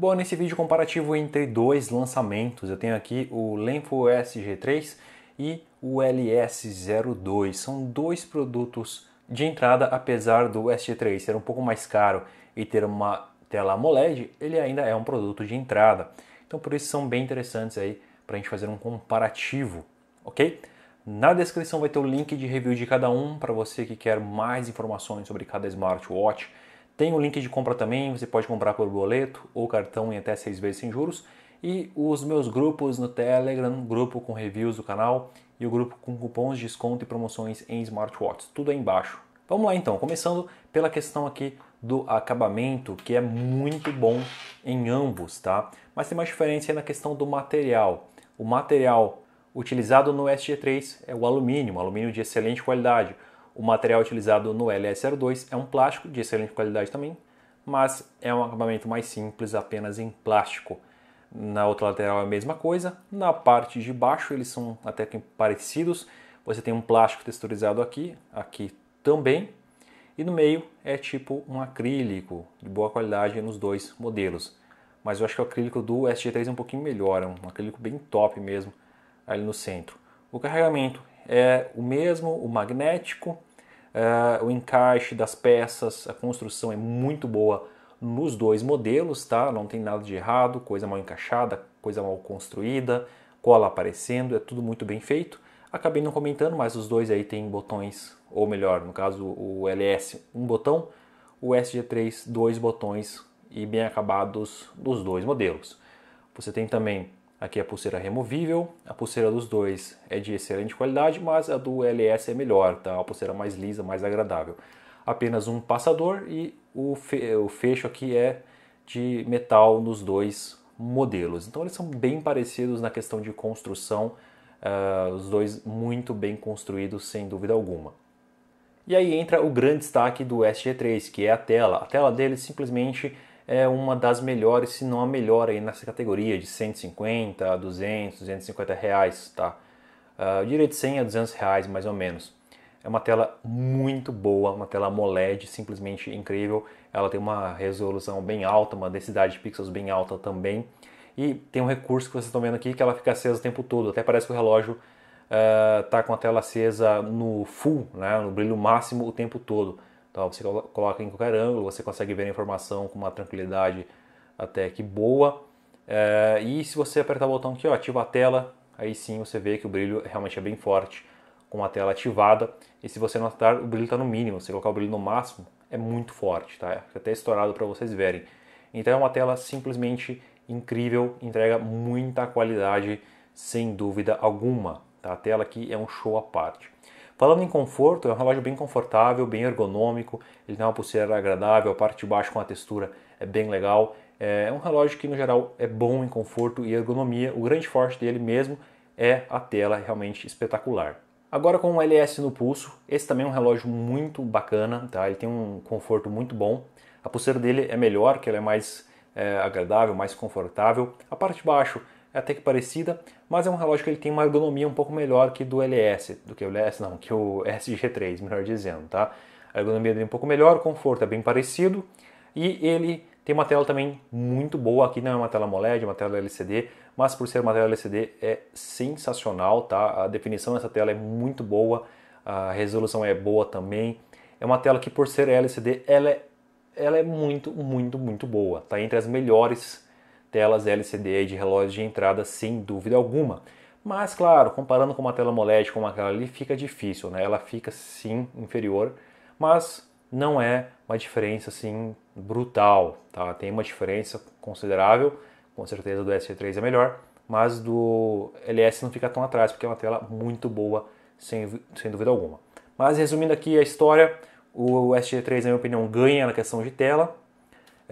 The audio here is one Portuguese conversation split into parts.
Bom, nesse vídeo comparativo entre dois lançamentos, eu tenho aqui o Lenfo SG3 e o LS02. São dois produtos de entrada, apesar do SG3 ser um pouco mais caro e ter uma tela AMOLED, ele ainda é um produto de entrada. Então por isso são bem interessantes aí para a gente fazer um comparativo, ok? Na descrição vai ter o link de review de cada um para você que quer mais informações sobre cada smartwatch tem o link de compra também, você pode comprar por boleto ou cartão em até seis vezes sem juros. E os meus grupos no Telegram, grupo com reviews do canal e o grupo com cupons de desconto e promoções em smartwatches. Tudo aí embaixo. Vamos lá então, começando pela questão aqui do acabamento, que é muito bom em ambos, tá? Mas tem uma diferença na questão do material. O material utilizado no SG3 é o alumínio, um alumínio de excelente qualidade. O material utilizado no LS02 é um plástico de excelente qualidade também, mas é um acabamento mais simples, apenas em plástico. Na outra lateral é a mesma coisa, na parte de baixo eles são até que parecidos. Você tem um plástico texturizado aqui, aqui também, e no meio é tipo um acrílico de boa qualidade nos dois modelos. Mas eu acho que o acrílico do SG3 é um pouquinho melhor, é um acrílico bem top mesmo ali no centro. O carregamento é o mesmo, o magnético, Uh, o encaixe das peças, a construção é muito boa nos dois modelos, tá? Não tem nada de errado, coisa mal encaixada, coisa mal construída, cola aparecendo, é tudo muito bem feito. Acabei não comentando, mas os dois aí tem botões, ou melhor, no caso o LS um botão, o SG3 dois botões e bem acabados dos dois modelos. Você tem também Aqui a pulseira é removível, a pulseira dos dois é de excelente qualidade, mas a do LS é melhor, tá? A pulseira mais lisa, mais agradável. Apenas um passador e o, fe o fecho aqui é de metal nos dois modelos. Então eles são bem parecidos na questão de construção, uh, os dois muito bem construídos, sem dúvida alguma. E aí entra o grande destaque do SG3, que é a tela. A tela dele simplesmente é uma das melhores, se não a melhor aí nessa categoria de 150 a 200, 250 reais, tá? Uh, eu diria de 100 a 200 reais mais ou menos. É uma tela muito boa, uma tela AMOLED, simplesmente incrível. Ela tem uma resolução bem alta, uma densidade de pixels bem alta também. E tem um recurso que vocês estão vendo aqui que ela fica acesa o tempo todo. Até parece que o relógio está ah, uh, com a tela acesa no full, né, no brilho máximo o tempo todo. Então, você coloca em qualquer ângulo, você consegue ver a informação com uma tranquilidade até que boa. É, e se você apertar o botão que ativa a tela, aí sim você vê que o brilho realmente é bem forte com a tela ativada. E se você notar, o brilho está no mínimo. Se colocar o brilho no máximo, é muito forte, tá? Fica até estourado para vocês verem. Então é uma tela simplesmente incrível, entrega muita qualidade, sem dúvida alguma. Tá? A tela aqui é um show à parte. Falando em conforto, é um relógio bem confortável, bem ergonômico, ele tem uma pulseira agradável, a parte de baixo com a textura é bem legal. É, é um relógio que, no geral, é bom em conforto e ergonomia. O grande forte dele mesmo é a tela é realmente espetacular. Agora com o LS no pulso, esse também é um relógio muito bacana, tá? ele tem um conforto muito bom. A pulseira dele é melhor, que ela é mais é, agradável, mais confortável. A parte de baixo é até que parecida, mas é um relógio que ele tem uma ergonomia um pouco melhor que do LS, do que o LS não, que o SG3, melhor dizendo, tá? A ergonomia dele é um pouco melhor, o conforto é bem parecido e ele tem uma tela também muito boa, aqui não é uma tela AMOLED, é uma tela LCD, mas por ser uma tela LCD é sensacional, tá? A definição dessa tela é muito boa, a resolução é boa também. É uma tela que por ser LCD, ela é, ela é muito, muito, muito boa, tá? Entre as melhores telas LCD de relógio de entrada, sem dúvida alguma. Mas, claro, comparando com uma tela AMOLED como aquela ali, fica difícil, né? Ela fica sim inferior, mas não é uma diferença assim brutal, tá? Tem uma diferença considerável, com certeza do S3 é melhor, mas do LS não fica tão atrás, porque é uma tela muito boa, sem, sem dúvida alguma. Mas resumindo aqui a história, o SG3, na minha opinião, ganha na questão de tela,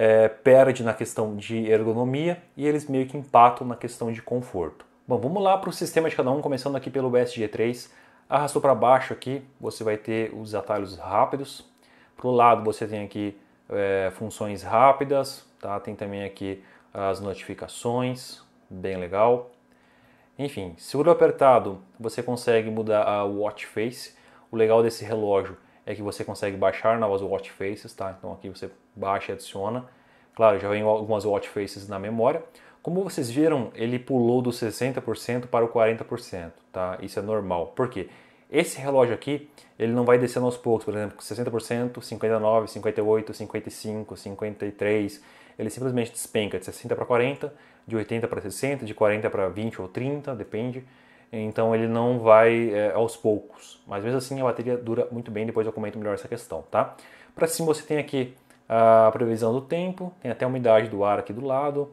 é, perde na questão de ergonomia e eles meio que empatam na questão de conforto. Bom, vamos lá para o sistema de cada um, começando aqui pelo SG3. Arrastou para baixo aqui, você vai ter os atalhos rápidos. Para o lado você tem aqui é, funções rápidas, tá? tem também aqui as notificações, bem legal. Enfim, seguro apertado, você consegue mudar a watch face. O legal desse relógio é que você consegue baixar novas watch faces, tá? Então aqui você baixa e adiciona. Claro, já vem algumas watch faces na memória. Como vocês viram, ele pulou do 60% para o 40%, tá? Isso é normal. Por quê? Esse relógio aqui, ele não vai descendo aos poucos, por exemplo, 60%, 59, 58, 55, 53, ele simplesmente despenca de 60 para 40, de 80 para 60, de 40 para 20 ou 30, depende então ele não vai é, aos poucos. Mas mesmo assim a bateria dura muito bem, depois eu comento melhor essa questão, tá? Para cima você tem aqui a previsão do tempo, tem até a umidade do ar aqui do lado.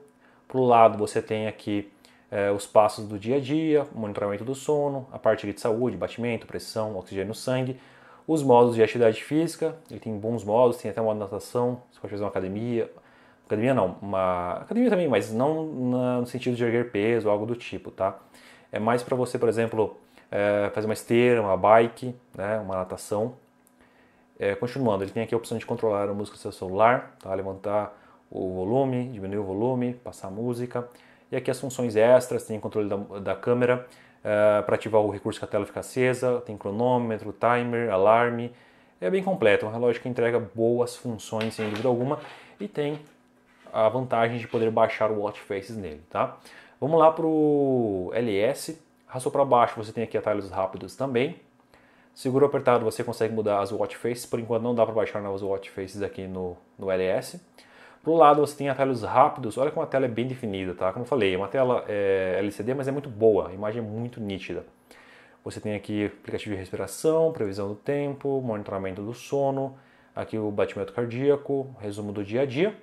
Para o lado você tem aqui é, os passos do dia a dia, o monitoramento do sono, a parte de saúde, batimento, pressão, oxigênio no sangue, os modos de atividade física, ele tem bons modos, tem até uma natação, você pode fazer uma academia, academia não, uma academia também, mas não no sentido de erguer peso, algo do tipo, tá? é mais para você, por exemplo, é, fazer uma esteira, uma bike, né, uma natação. É, continuando, ele tem aqui a opção de controlar a música do seu celular, tá? levantar o volume, diminuir o volume, passar a música. E aqui as funções extras, tem controle da, da câmera, é, para ativar o recurso que a tela fica acesa, tem cronômetro, timer, alarme. É bem completo, é um relógio que entrega boas funções sem dúvida alguma e tem a vantagem de poder baixar o Watch Faces nele, tá? Vamos lá para o LS, arrastou para baixo, você tem aqui atalhos rápidos também. Seguro apertado, você consegue mudar as watch faces, por enquanto não dá para baixar novas watch faces aqui no, no LS. Pro lado você tem atalhos rápidos, olha como a tela é bem definida, tá? Como eu falei, é uma tela é, LCD, mas é muito boa, a imagem é muito nítida. Você tem aqui aplicativo de respiração, previsão do tempo, monitoramento do sono, aqui o batimento cardíaco, resumo do dia a dia.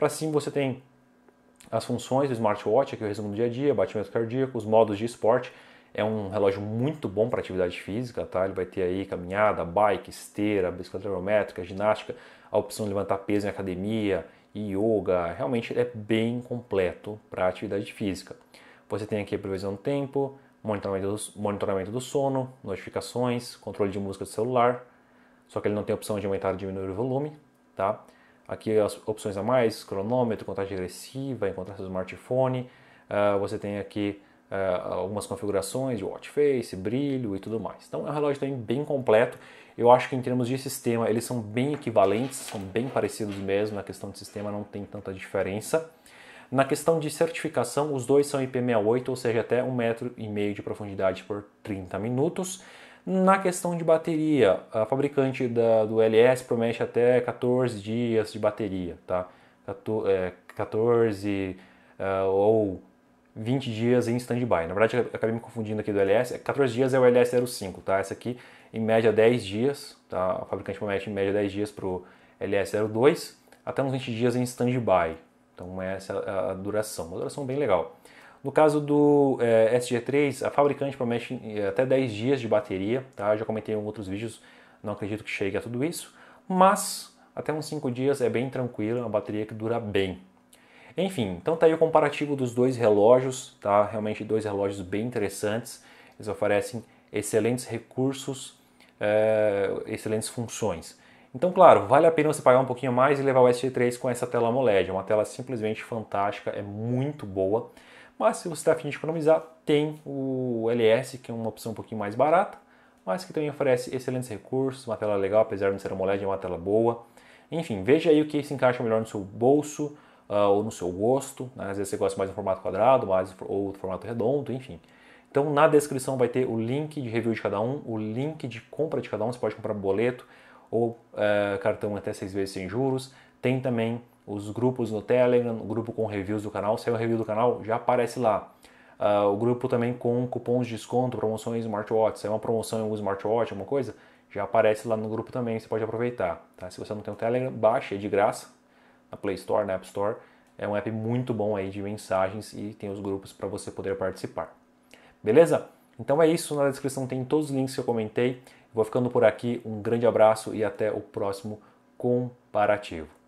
Para cima você tem as funções do smartwatch, aqui é o resumo do dia a dia, batimento cardíaco, os modos de esporte. É um relógio muito bom para atividade física, tá? Ele vai ter aí caminhada, bike, esteira, bicicleta ergométrica, ginástica, a opção de levantar peso em academia, yoga. Realmente ele é bem completo para atividade física. Você tem aqui a previsão do tempo, monitoramento do, monitoramento do sono, notificações, controle de música do celular. Só que ele não tem a opção de aumentar ou diminuir o volume, tá? Aqui é as opções a mais, cronômetro, contagem regressiva, encontrar seu smartphone. Uh, você tem aqui uh, algumas configurações de watch face, brilho e tudo mais. Então é um relógio também bem completo. Eu acho que em termos de sistema eles são bem equivalentes, são bem parecidos mesmo. Na questão de sistema não tem tanta diferença. Na questão de certificação, os dois são IP68, ou seja, até um metro e meio de profundidade por 30 minutos. Na questão de bateria, a fabricante da, do LS promete até 14 dias de bateria, tá? 14 é, uh, é, ou 20 dias em stand-by. Na verdade, acabei me confundindo aqui do LS. 14 dias é o LS05, tá? Essa aqui, em média, 10 dias, tá? A fabricante promete, em média, 10 dias para o LS02, até uns 20 dias em stand-by. Então, essa é a duração. Uma duração bem legal. No caso do é, eh, SG3, a fabricante promete eh, até 10 dias de bateria, tá? já comentei em outros vídeos, não acredito que chegue a tudo isso, mas até uns 5 dias é bem tranquilo, uma bateria que dura bem. Enfim, então tá aí o comparativo dos dois relógios, tá? Realmente dois relógios bem interessantes, eles oferecem excelentes recursos, é, excelentes funções. Então, claro, vale a pena você pagar um pouquinho mais e levar o SG3 com essa tela AMOLED. É uma tela simplesmente fantástica, é muito boa. Mas se você está afim de economizar, tem o LS, que é uma opção um pouquinho mais barata, mas que também oferece excelentes recursos, uma tela legal, apesar de não ser AMOLED, é uma tela boa. Enfim, veja aí o que se encaixa melhor no seu bolso uh, ou no seu gosto. Né? Às vezes você gosta mais do formato quadrado, mais ou do formato redondo, enfim. Então na descrição vai ter o link de review de cada um, o link de compra de cada um. Você pode comprar boleto ou uh, cartão até seis vezes sem juros. Tem também os grupos no Telegram, o grupo com reviews do canal, saiu o review do canal, já aparece lá. Uh, o grupo também com cupons de desconto, promoções smartwatch, saiu é uma promoção em algum smartwatch, alguma coisa, já aparece lá no grupo também, você pode aproveitar. Tá? Se você não tem o Telegram, baixa, é de graça, na Play Store, na App Store. É um app muito bom aí de mensagens e tem os grupos para você poder participar. Beleza? Então é isso, na descrição tem todos os links que eu comentei. Vou ficando por aqui, um grande abraço e até o próximo comparativo.